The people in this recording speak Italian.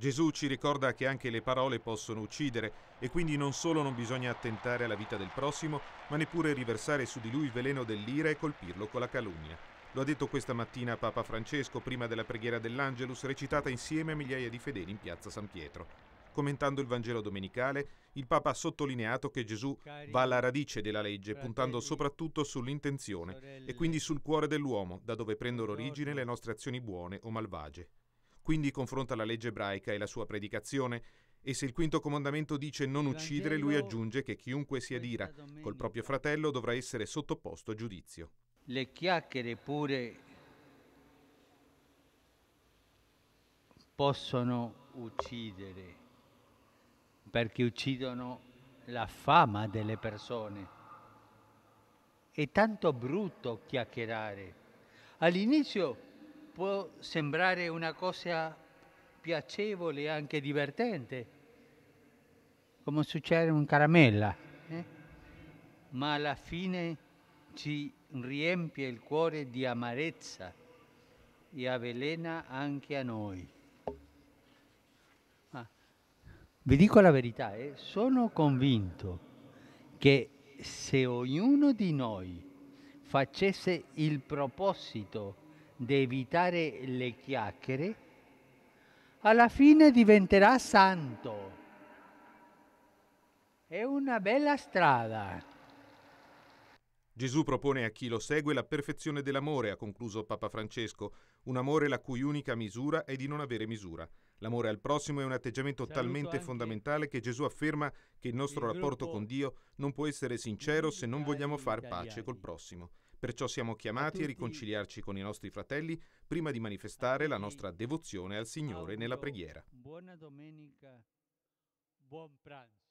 Gesù ci ricorda che anche le parole possono uccidere e quindi non solo non bisogna attentare alla vita del prossimo, ma neppure riversare su di lui il veleno dell'ira e colpirlo con la calunnia. Lo ha detto questa mattina Papa Francesco prima della preghiera dell'Angelus recitata insieme a migliaia di fedeli in piazza San Pietro. Commentando il Vangelo domenicale, il Papa ha sottolineato che Gesù va alla radice della legge, puntando soprattutto sull'intenzione e quindi sul cuore dell'uomo, da dove prendono origine le nostre azioni buone o malvagie. Quindi confronta la legge ebraica e la sua predicazione. E se il quinto comandamento dice non uccidere, lui aggiunge che chiunque sia adira col proprio fratello dovrà essere sottoposto a giudizio. Le chiacchiere pure possono uccidere, perché uccidono la fama delle persone. È tanto brutto chiacchierare. All'inizio può sembrare una cosa piacevole e anche divertente, come succede in caramella, eh? ma alla fine ci riempie il cuore di amarezza e avvelena anche a noi. Ma ah, vi dico la verità, eh? sono convinto che se ognuno di noi facesse il proposito di evitare le chiacchiere, alla fine diventerà santo. È una bella strada. Gesù propone a chi lo segue la perfezione dell'amore, ha concluso Papa Francesco, un amore la cui unica misura è di non avere misura. L'amore al prossimo è un atteggiamento Saluto talmente fondamentale che Gesù afferma che il nostro il rapporto con Dio non può essere sincero se non vogliamo far pace col prossimo. Perciò siamo chiamati a riconciliarci con i nostri fratelli prima di manifestare la nostra devozione al Signore nella preghiera. Buona domenica, buon pranzo.